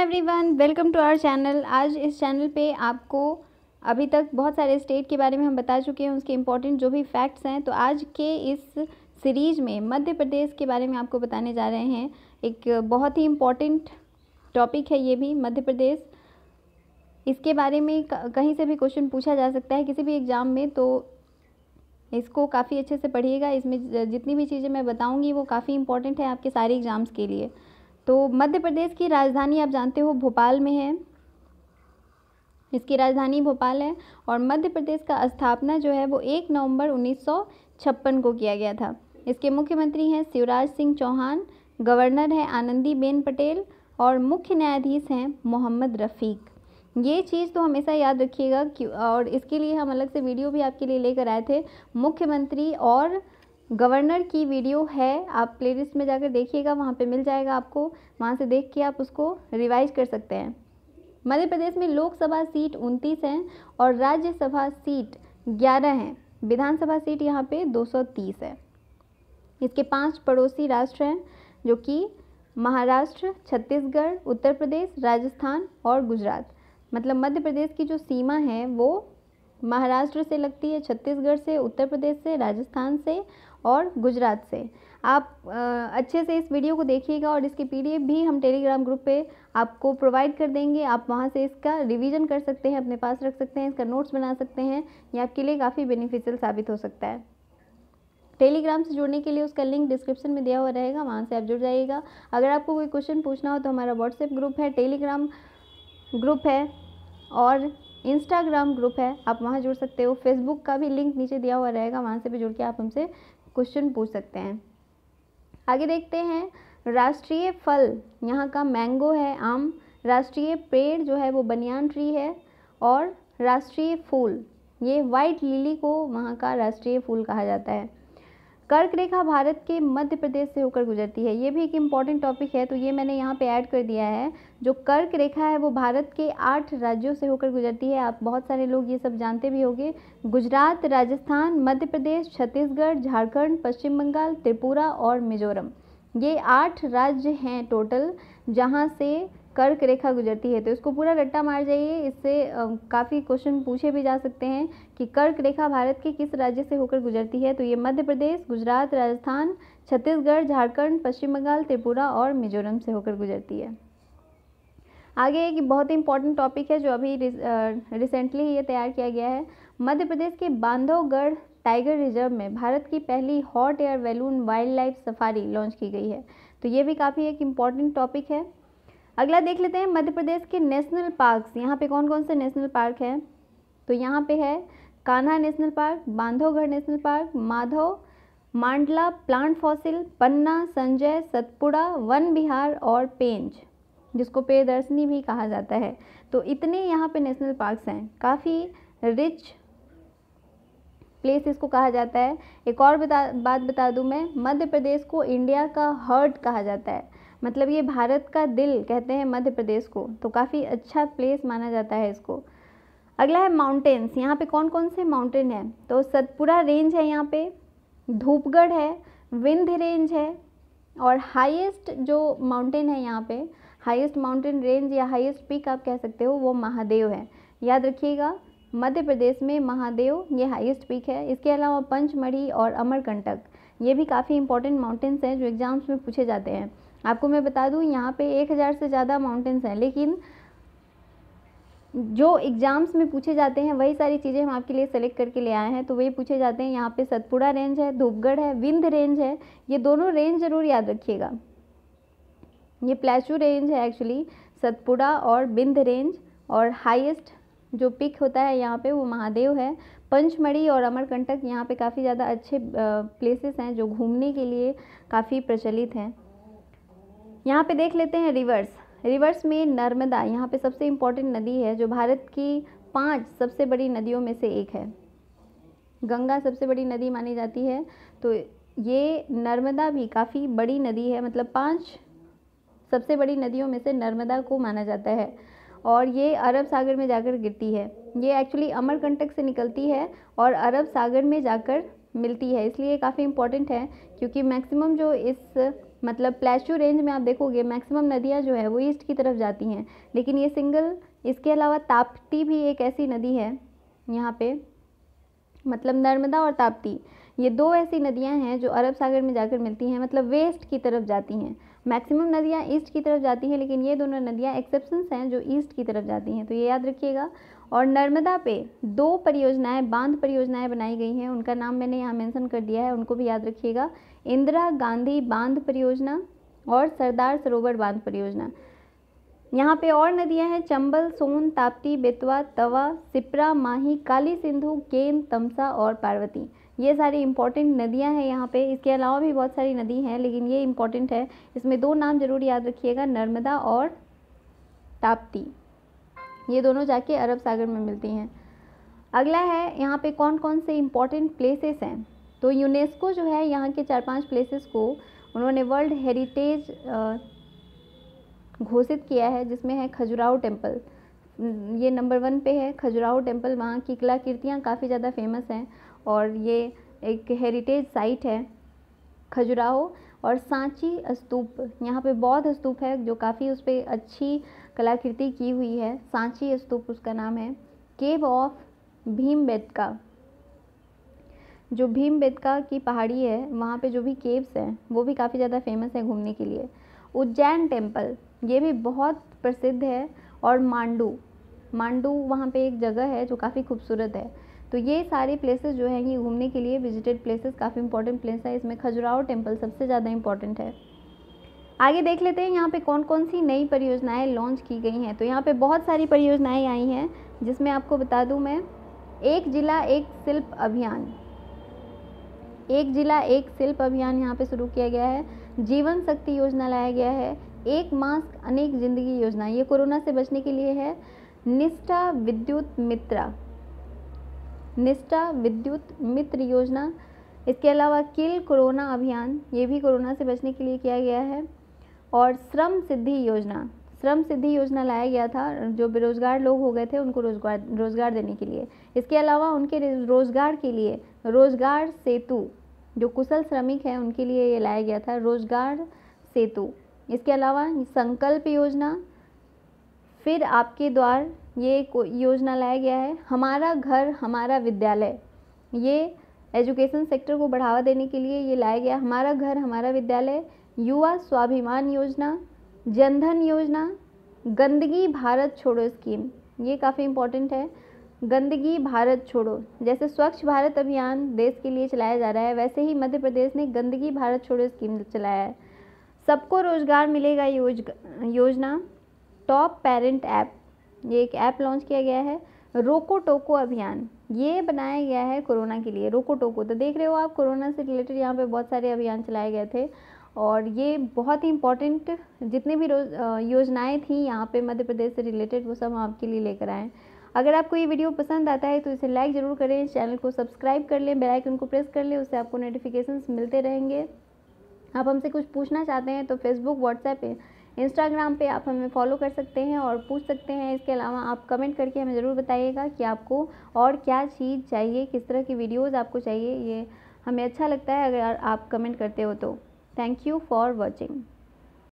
everyone welcome to our channel आज इस channel पे आपको अभी तक बहुत सारे स्टेट के बारे में हम बता चुके हैं उसके इम्पोर्टेंट जो भी फैक्ट्स हैं तो आज के इस सीरीज़ में मध्य प्रदेश के बारे में आपको बताने जा रहे हैं एक बहुत ही इम्पोर्टेंट टॉपिक है ये भी मध्य प्रदेश इसके बारे में कहीं से भी क्वेश्चन पूछा जा सकता है किसी भी एग्ज़ाम में तो इसको काफ़ी अच्छे से पढ़िएगा इसमें जितनी भी चीज़ें मैं बताऊँगी वो काफ़ी इम्पोर्टेंट है आपके सारे एग्ज़ाम्स के लिए तो मध्य प्रदेश की राजधानी आप जानते हो भोपाल में है इसकी राजधानी भोपाल है और मध्य प्रदेश का स्थापना जो है वो एक नवंबर उन्नीस को किया गया था इसके मुख्यमंत्री हैं शिवराज सिंह चौहान गवर्नर हैं आनंदीबेन पटेल और मुख्य न्यायाधीश हैं मोहम्मद रफ़ीक ये चीज़ तो हमेशा याद रखिएगा कि और इसके लिए हम अलग से वीडियो भी आपके लिए लेकर आए थे मुख्यमंत्री और गवर्नर की वीडियो है आप प्लेलिस्ट में जाकर देखिएगा वहाँ पे मिल जाएगा आपको वहाँ से देख के आप उसको रिवाइज कर सकते हैं मध्य प्रदेश में लोकसभा सीट उनतीस हैं और राज्यसभा सीट ग्यारह हैं विधानसभा सीट यहाँ पे 230 है इसके पांच पड़ोसी राष्ट्र हैं जो कि महाराष्ट्र छत्तीसगढ़ उत्तर प्रदेश राजस्थान और गुजरात मतलब मध्य प्रदेश की जो सीमा है वो महाराष्ट्र से लगती है छत्तीसगढ़ से उत्तर प्रदेश से राजस्थान से और गुजरात से आप आ, अच्छे से इस वीडियो को देखिएगा और इसकी पीडीएफ भी हम टेलीग्राम ग्रुप पे आपको प्रोवाइड कर देंगे आप वहाँ से इसका रिवीजन कर सकते हैं अपने पास रख सकते हैं इसका नोट्स बना सकते हैं ये आपके लिए काफ़ी बेनिफिशियल साबित हो सकता है टेलीग्राम से जुड़ने के लिए उसका लिंक डिस्क्रिप्शन में दिया हुआ रहेगा वहाँ से आप जुड़ जाइएगा अगर आपको कोई क्वेश्चन पूछना हो तो हमारा व्हाट्सएप ग्रुप है टेलीग्राम ग्रुप है और इंस्टाग्राम ग्रुप है आप वहाँ जुड़ सकते हो फेसबुक का भी लिंक नीचे दिया हुआ रहेगा वहाँ से भी जुड़ के आप हमसे क्वेश्चन पूछ सकते हैं आगे देखते हैं राष्ट्रीय फल यहाँ का मैंगो है आम राष्ट्रीय पेड़ जो है वो बनियान ट्री है और राष्ट्रीय फूल ये वाइट लिली को वहाँ का राष्ट्रीय फूल कहा जाता है कर्क रेखा भारत के मध्य प्रदेश से होकर गुजरती है ये भी एक इम्पॉर्टेंट टॉपिक है तो ये मैंने यहाँ पे ऐड कर दिया है जो कर्क रेखा है वो भारत के आठ राज्यों से होकर गुजरती है आप बहुत सारे लोग ये सब जानते भी होंगे गुजरात राजस्थान मध्य प्रदेश छत्तीसगढ़ झारखंड पश्चिम बंगाल त्रिपुरा और मिजोरम ये आठ राज्य हैं टोटल जहाँ से कर्क रेखा गुजरती है तो इसको पूरा रट्टा मार जाइए इससे काफ़ी क्वेश्चन पूछे भी जा सकते हैं कि कर्क रेखा भारत के किस राज्य से होकर गुजरती है तो ये मध्य प्रदेश गुजरात राजस्थान छत्तीसगढ़ झारखंड पश्चिम बंगाल त्रिपुरा और मिजोरम से होकर गुजरती है आगे एक बहुत ही इंपॉर्टेंट टॉपिक है जो अभी रिसेंटली ये तैयार किया गया है मध्य प्रदेश के बांधवगढ़ टाइगर रिजर्व में भारत की पहली hot air balloon wild life safari launch की गई है तो ये भी काफ़ी एक इम्पॉर्टेंट टॉपिक है अगला देख लेते हैं मध्य प्रदेश के नेशनल पार्क्स यहाँ पे कौन कौन से नेशनल पार्क हैं तो यहाँ पे है Kanha national park Bandhavgarh national park Madhav Mandla plant fossil Panna Sanjay Satpura Van Vihar और पेंच जिसको पेयदर्शनी भी कहा जाता है तो इतने यहाँ पे नेशनल पार्क्स हैं काफ़ी रिच प्लेस इसको कहा जाता है एक और बता बात बता दूँ मैं मध्य प्रदेश को इंडिया का हर्ट कहा जाता है मतलब ये भारत का दिल कहते हैं मध्य प्रदेश को तो काफ़ी अच्छा प्लेस माना जाता है इसको अगला है माउंटेन्स यहाँ पे कौन कौन से माउंटेन हैं तो सतपुरा रेंज है यहाँ पे धूपगढ़ है विंध्य रेंज है और हाईएस्ट जो माउंटेन है यहाँ पे हाईएस्ट माउंटेन रेंज या हाईएस्ट पीक आप कह सकते हो वो महादेव है याद रखिएगा मध्य प्रदेश में महादेव ये हाईएस्ट पीक है इसके अलावा पंचमढ़ी और अमरकंटक ये भी काफ़ी इंपॉर्टेंट माउंटेन्स हैं जो एग्ज़ाम्स में पूछे जाते हैं आपको मैं बता दूं यहाँ पे एक हज़ार से ज़्यादा माउंटेंस हैं लेकिन जो एग्ज़ाम्स में पूछे जाते हैं वही सारी चीज़ें हम आपके लिए सेलेक्ट करके ले आए हैं तो वही पूछे जाते हैं यहाँ पे सतपुड़ा रेंज है धूपगढ़ है विंध रेंज है ये दोनों रेंज ज़रूर याद रखिएगा ये प्लेचू रेंज है एक्चुअली सतपुड़ा और विंध रेंज और हाइस्ट जो पिक होता है यहाँ पे वो महादेव है पंचमढ़ी और अमरकंटक यहाँ पे काफ़ी ज़्यादा अच्छे प्लेसेस हैं जो घूमने के लिए काफ़ी प्रचलित हैं यहाँ पे देख लेते हैं रिवर्स रिवर्स में नर्मदा यहाँ पे सबसे इम्पॉर्टेंट नदी है जो भारत की पांच सबसे बड़ी नदियों में से एक है गंगा सबसे बड़ी नदी मानी जाती है तो ये नर्मदा भी काफ़ी बड़ी नदी है मतलब पांच सबसे बड़ी नदियों में से नर्मदा को माना जाता है और ये अरब सागर में जाकर गिरती है ये एक्चुअली अमरकंटक से निकलती है और अरब सागर में जाकर मिलती है इसलिए काफ़ी इंपॉर्टेंट है क्योंकि मैक्सिमम जो इस मतलब प्लेशू रेंज में आप देखोगे मैक्सिमम नदियाँ जो है वो ईस्ट की तरफ जाती हैं लेकिन ये सिंगल इसके अलावा ताप्ती भी एक ऐसी नदी है यहाँ पे मतलब नर्मदा और ताप्ती ये दो ऐसी नदियाँ हैं जो अरब सागर में जाकर मिलती हैं मतलब वेस्ट की तरफ जाती हैं मैक्सिमम नदियाँ ईस्ट की तरफ जाती हैं लेकिन ये दोनों नदियाँ एक्सेप्शंस हैं जो ईस्ट की तरफ जाती हैं तो ये याद रखिएगा और नर्मदा पे दो परियोजनाएं बांध परियोजनाएं बनाई गई हैं उनका नाम मैंने यहाँ मेंशन कर दिया है उनको भी याद रखिएगा इंदिरा गांधी बांध परियोजना और सरदार सरोवर बांध परियोजना यहाँ पे और नदियाँ हैं चंबल सोन ताप्ती बेतवा तवा सिपरा माही काली सिंधु केन तमसा और पार्वती ये सारी इंपॉर्टेंट नदियाँ हैं यहाँ पे इसके अलावा भी बहुत सारी नदी हैं लेकिन ये इंपॉर्टेंट है इसमें दो नाम ज़रूर याद रखिएगा नर्मदा और ताप्ती ये दोनों जाके अरब सागर में मिलती हैं अगला है यहाँ पे कौन कौन से इम्पोर्टेंट प्लेसेस हैं तो यूनेस्को जो है यहाँ के चार पांच प्लेसेस को उन्होंने वर्ल्ड हेरिटेज घोषित किया है जिसमें है खजुराहो टेम्पल ये नंबर वन पे है खजुराहो टेम्पल वहाँ की कला कृतियाँ काफ़ी ज़्यादा फेमस हैं और ये एक हेरिटेज साइट है खजुराहो और सांची स्तूप यहाँ पे बौद्ध स्तूप है जो काफ़ी उस पर अच्छी कलाकृति की हुई है सांची स्तूप उसका नाम है केव ऑफ भीम बेदका जो भीम की पहाड़ी है वहाँ पे जो भी केव्स हैं वो भी काफ़ी ज़्यादा फेमस है घूमने के लिए उज्जैन टेम्पल ये भी बहुत प्रसिद्ध है और मांडू मांडू वहाँ पे एक जगह है जो काफ़ी खूबसूरत है तो ये सारे प्लेसेस जो हैं ये घूमने के लिए विजिटेड प्लेसेस काफ़ी इंपॉर्टेंट प्लेस है इसमें खजुराहो टेम्पल सबसे ज़्यादा इंपॉर्टेंट है आगे देख लेते हैं यहाँ पे कौन कौन सी नई परियोजनाएं लॉन्च की गई हैं तो यहाँ पे बहुत सारी परियोजनाएं आई हैं जिसमें आपको बता दूँ मैं एक जिला एक शिल्प अभियान एक जिला एक शिल्प अभियान यहाँ पर शुरू किया गया है जीवन शक्ति योजना लाया गया है एक मास्क अनेक जिंदगी योजना ये कोरोना से बचने के लिए है निष्ठा विद्युत मित्रा निष्ठा विद्युत मित्र योजना इसके अलावा किल कोरोना अभियान ये भी कोरोना से बचने के लिए किया गया है और श्रम सिद्धि योजना श्रम सिद्धि योजना लाया गया था जो बेरोजगार लोग हो गए थे उनको रोजगार रोजगार देने के लिए इसके अलावा उनके रोजगार के लिए रोजगार सेतु जो कुशल श्रमिक हैं उनके लिए ये लाया गया था रोजगार सेतु इसके अलावा संकल्प योजना फिर आपके द्वार ये योजना लाया गया है हमारा घर हमारा विद्यालय ये एजुकेशन सेक्टर को बढ़ावा देने के लिए ये लाया गया हमारा घर हमारा विद्यालय युवा स्वाभिमान योजना जनधन योजना गंदगी भारत छोड़ो स्कीम ये काफ़ी इम्पोर्टेंट है गंदगी भारत छोड़ो जैसे स्वच्छ भारत अभियान देश के लिए चलाया जा रहा है वैसे ही मध्य प्रदेश ने गंदगी भारत छोड़ो स्कीम चलाया है सबको रोज़गार मिलेगा योज योजना टॉप पेरेंट ऐप ये एक ऐप लॉन्च किया गया है रोको टोको अभियान ये बनाया गया है कोरोना के लिए रोको टोको तो देख रहे हो आप कोरोना से रिलेटेड यहाँ पे बहुत सारे अभियान चलाए गए थे और ये बहुत ही इंपॉर्टेंट जितने भी योजनाएं थी यहाँ पे मध्य प्रदेश से रिलेटेड वो सब हम आपके लिए लेकर आएँ अगर आपको ये वीडियो पसंद आता है तो इसे लाइक ज़रूर करें चैनल को सब्सक्राइब कर लें बेलाइकन को प्रेस कर लें उससे आपको नोटिफिकेशन मिलते रहेंगे आप हमसे कुछ पूछना चाहते हैं तो फेसबुक व्हाट्सएप इंस्टाग्राम पे आप हमें फॉलो कर सकते हैं और पूछ सकते हैं इसके अलावा आप कमेंट करके हमें ज़रूर बताइएगा कि आपको और क्या चीज़ चाहिए किस तरह की वीडियोज़ आपको चाहिए ये हमें अच्छा लगता है अगर आप कमेंट करते हो तो थैंक यू फॉर वॉचिंग